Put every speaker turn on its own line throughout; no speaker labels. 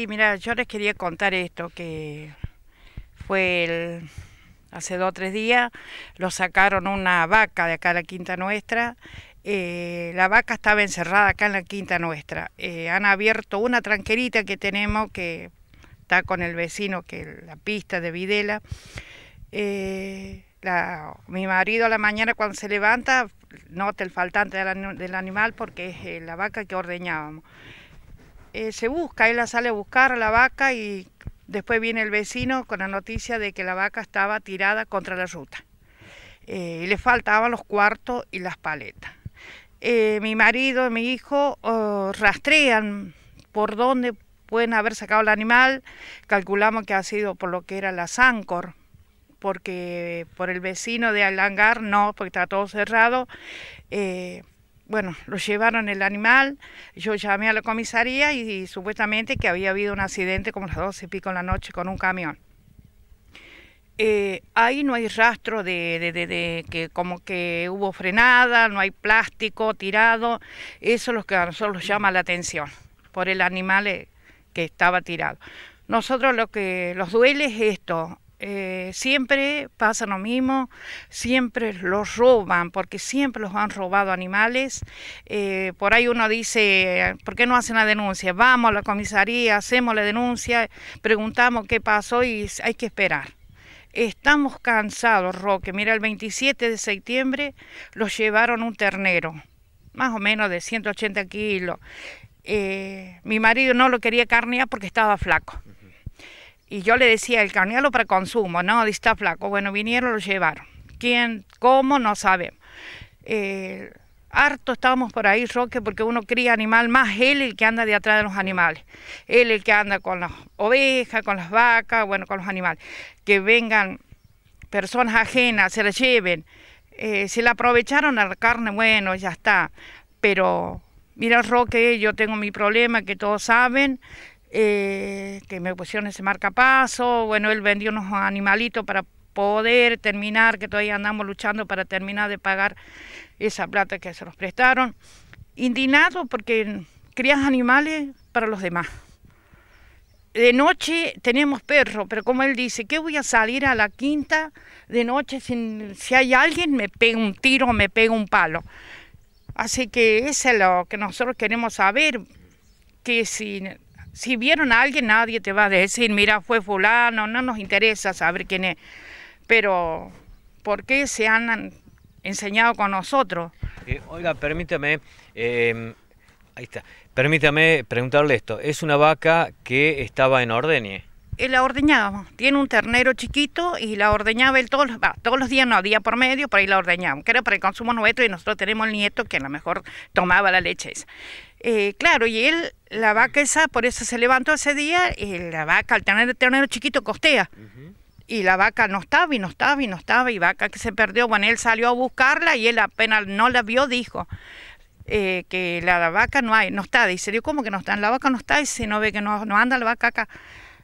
Y mira, yo les quería contar esto, que fue hace dos o tres días, lo sacaron una vaca de acá a la quinta nuestra. Eh, la vaca estaba encerrada acá en la quinta nuestra. Eh, han abierto una tranquerita que tenemos, que está con el vecino, que la pista de Videla. Eh, mi marido a la mañana cuando se levanta nota el faltante del animal porque es la vaca que ordeñábamos. Eh, se busca, ella la sale a buscar a la vaca y después viene el vecino con la noticia de que la vaca estaba tirada contra la ruta. Eh, y le faltaban los cuartos y las paletas. Eh, mi marido y mi hijo oh, rastrean por dónde pueden haber sacado el animal. Calculamos que ha sido por lo que era la zancor porque por el vecino de Alangar no, porque está todo cerrado bueno, lo llevaron el animal, yo llamé a la comisaría y, supuestamente que había habido un accidente como las 12 pico en la noche con un camión. Eh, ahí no hay rastro de, que como que hubo frenada, no hay plástico tirado, eso es lo que a nosotros nos llama la atención, por el animal eh, que estaba tirado. Nosotros lo que nos duele es esto, eh, siempre pasa lo mismo, siempre los roban, porque siempre los han robado animales. Eh, por ahí uno dice, ¿por qué no hacen la denuncia? Vamos a la comisaría, hacemos la denuncia, preguntamos qué pasó y hay que esperar. Estamos cansados, Roque. Mira, el 27 de septiembre los llevaron un ternero, más o menos de 180 kilos. Eh, mi marido no lo quería carnear porque estaba flaco. Y yo le decía, el carnealo para consumo, no, está flaco. Bueno, vinieron, lo llevaron. ¿Quién, cómo? No sabemos. Eh, harto estábamos por ahí, Roque, porque uno cría animal, más él el que anda de atrás de los animales. Él el que anda con las ovejas, con las vacas, bueno, con los animales. Que vengan personas ajenas, se la lleven. Eh, se la aprovecharon la carne, bueno, ya está. Pero mira, Roque, yo tengo mi problema que todos saben. Eh, que me pusieron ese marcapaso, bueno, él vendió unos animalitos para poder terminar, que todavía andamos luchando para terminar de pagar esa plata que se nos prestaron. Indignado porque crías animales para los demás. De noche tenemos perro, pero como él dice, ¿qué voy a salir a la quinta de noche si hay alguien? Me pega un tiro, me pega un palo. Así que eso es lo que nosotros queremos saber, que si si vieron a alguien, nadie te va a decir, mira, fue fulano, no nos interesa saber quién es. Pero, ¿por qué se han enseñado con nosotros?
Eh, oiga, permítame, em, ahí está, permítame preguntarle esto. ¿Es una vaca que estaba en ordeñe?
Él la ordeñaba, Tiene un ternero chiquito y la ordeñaba él todos, todos los días, no, día por medio, por ahí la ordeñábamos, que era para el consumo nuestro y nosotros tenemos el nieto que a lo mejor tomaba la leche esa. Eh, claro, y él la vaca esa, por eso se levantó ese día, y la vaca, al tener el ternero chiquito, costea. Y la vaca no estaba, y no estaba, y no estaba, y vaca que se perdió. Bueno, él salió a buscarla y él apenas no la vio, dijo eh, que la, vaca no hay, no está. Dice, ¿cómo que no está? La vaca no está, y si no ve que no, no anda la vaca acá.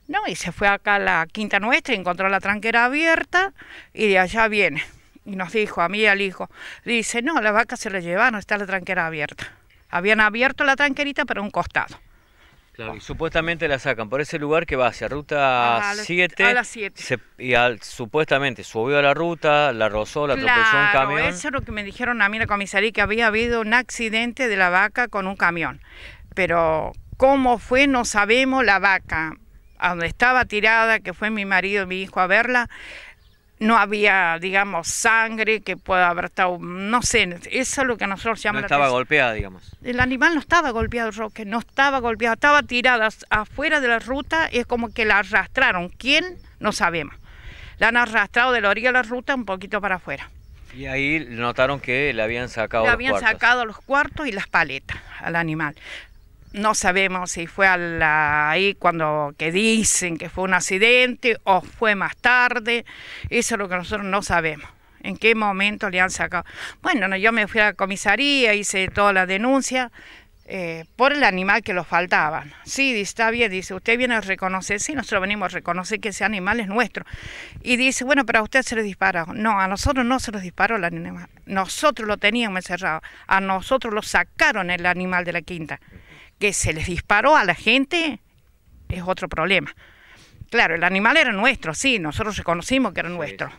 No, y se fue acá a la quinta nuestra, encontró la tranquera abierta, y de allá viene. Y nos dijo, a mí y al hijo, dice, no, la vaca se la llevaron, está la tranquera abierta. Habían abierto la tranquerita, pero a un costado.
Claro, y supuestamente la sacan por ese lugar que va hacia ruta 7. las 7. Y al, supuestamente subió a la ruta, la rozó, la atropelló un camión. Eso
es lo que me dijeron a mí la comisaría, que había habido un accidente de la vaca con un camión. Pero cómo fue, no sabemos la vaca. A donde estaba tirada, que fue mi marido y mi hijo a verla, no había, digamos, sangre que pueda haber estado, no sé, eso es lo que nosotros llamamos. No estaba
golpeada, digamos.
El animal no estaba golpeado, Roque, no estaba golpeado, estaba tirada afuera de la ruta, y es como que la arrastraron. ¿Quién? No sabemos. La han arrastrado de la orilla de la ruta un poquito para afuera.
Y ahí notaron que le habían sacado le habían sacado
los cuartos y las paletas al animal no sabemos si fue ahí cuando que dicen que fue un accidente o fue más tarde. Eso es lo que nosotros no sabemos. ¿En qué momento le han sacado? Bueno, yo me fui a la comisaría, hice toda la denuncia eh, por el animal que lo faltaban. Sí, está bien, dice, usted viene a reconocer, sí, nosotros venimos a reconocer que ese animal es nuestro. Y dice, bueno, pero a usted se le disparó. No, a nosotros no se nos disparó el animal. Nosotros lo teníamos encerrado. A nosotros lo sacaron el animal de la quinta que se les disparó a la gente es otro problema. Claro, el animal era nuestro, sí, nosotros reconocimos que era nuestro,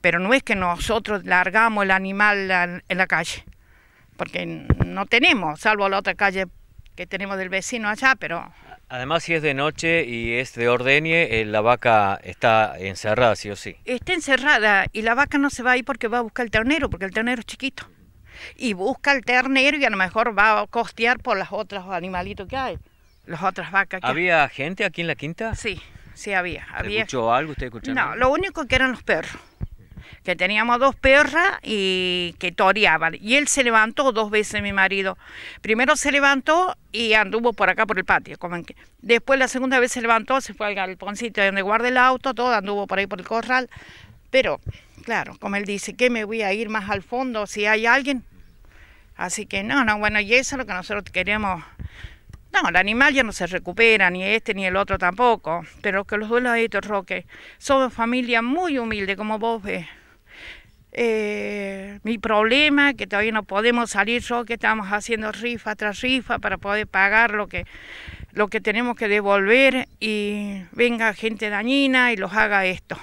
pero no es que nosotros largamos el animal en la calle, porque no tenemos, salvo la otra calle que tenemos del vecino allá, pero...
Además, si es de noche y es de ordeñe, eh, la vaca está encerrada, sí o sí.
Está encerrada y la vaca no se va ir porque va a buscar el ternero, porque el ternero es chiquito y busca el ternero y a lo mejor va a costear por los otros animalitos que hay, las otras vacas.
¿Había gente aquí en la quinta? Sí, sí había. había... ¿Escuchó algo usted escuchó? No, lo
único que eran los perros que teníamos dos perras y que toreaban. Y él se levantó dos veces, mi marido. Primero se levantó y anduvo por acá por el patio. Como que... Después la segunda vez se levantó, se fue al galponcito donde guarda el auto, todo anduvo por ahí por el corral. Pero, claro, como él dice, que me voy a ir más al fondo si hay alguien? Así que no, no, bueno, y eso es lo que nosotros queremos. No, el animal ya no se recupera, ni este ni el otro tampoco, pero que los duelos de estos Roque, somos familia muy humilde, como vos ves. Eh, mi problema es que todavía no podemos salir, que estamos haciendo rifa tras rifa para poder pagar lo que, lo que tenemos que devolver y venga gente dañina y los haga esto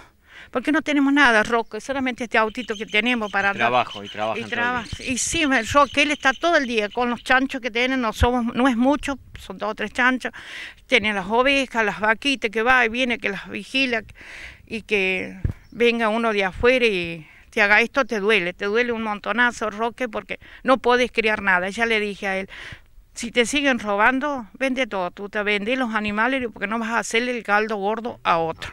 porque no tenemos nada, Roque, solamente este autito que tenemos para... Trabajo
y trabajo. Y, traba
y sí, Roque, él está todo el día con los chanchos que tiene. no, somos, no es mucho, son dos o tres chanchos, Tiene las ovejas, las vaquitas que va y viene, que las vigila y que venga uno de afuera y te haga esto, te duele, te duele un montonazo, Roque, porque no puedes criar nada. Ya le dije a él, si te siguen robando, vende todo, tú te vendes los animales porque no vas a hacerle el caldo gordo a otro.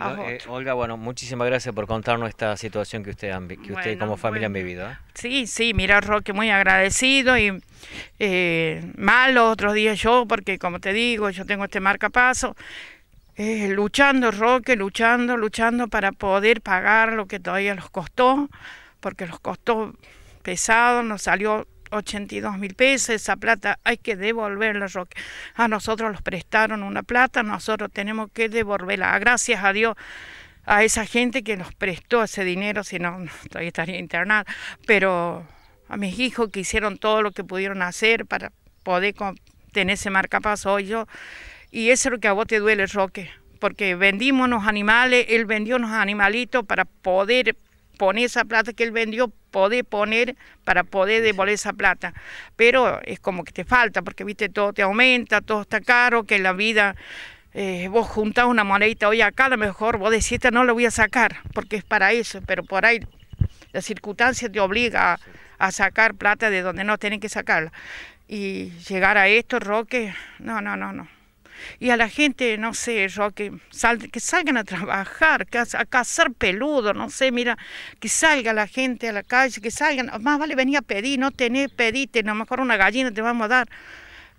Eh, Olga, bueno, muchísimas gracias por contarnos esta situación que usted, que usted como familia han vivido. ¿eh?
Sí, sí, mira, Roque, muy agradecido y eh, malo otros días yo, porque como te digo, yo tengo este marcapaso. luchando, Roque, luchando, luchando para poder pagar lo que todavía nos costó, porque nos costó pesado, nos salió 82 mil pesos, esa plata hay que devolverla, Roque. A nosotros los prestaron una plata, nosotros tenemos que devolverla. Ah, gracias a Dios a esa gente que nos prestó ese dinero, si no, todavía estaría internada, pero a mis hijos que hicieron todo lo que pudieron hacer para poder tener ese marcapaso yo, y eso es lo que a vos te duele, Roque, porque vendimos los animales, él vendió unos animalitos para poder con esa plata que él vendió, poder poner para poder devolver esa plata. Pero es como que te falta, porque viste, todo te aumenta, todo está caro, que la vida, eh, vos juntás una monedita hoy acá, a lo mejor vos decís, esta no la voy a sacar, porque es para eso, pero por ahí la circunstancia te obliga a, sacar plata de donde no tienen que sacarla. Y llegar a esto, Roque, no, no, no, no y a la gente, no sé, roque que, sal, que salgan a trabajar, a cazar peludo, no sé, mira, que salga la gente a la calle, que salgan, más vale venir a pedir, no tenés, pedite, a lo mejor una gallina te vamos a dar.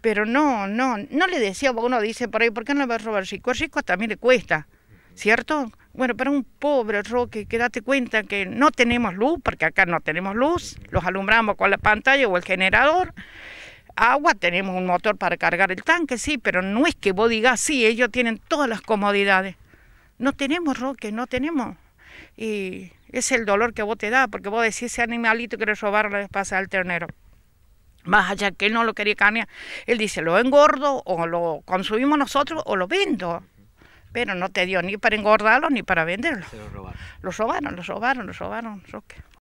Pero no, no, no le decía, uno dice por ahí, ¿por qué no le va a robar el rico? el rico también le cuesta, ¿cierto? Bueno, para un pobre Roque, que date cuenta que no tenemos luz, porque acá no tenemos luz, los alumbramos con la pantalla o el generador, agua, tenemos un motor para cargar el tanque, sí, pero no es que vos digas, sí, ellos tienen todas las comodidades. No tenemos, Roque, no tenemos. Y es el dolor que vos te da, porque vos decís, ese animalito quiere robarle la pasa al ternero. Más allá que él no lo quería cania él dice, lo engordo o lo consumimos nosotros o lo vendo. Pero no te dio ni para engordarlo ni para venderlo. lo robaron. Lo robaron, lo robaron, lo robaron, Roque.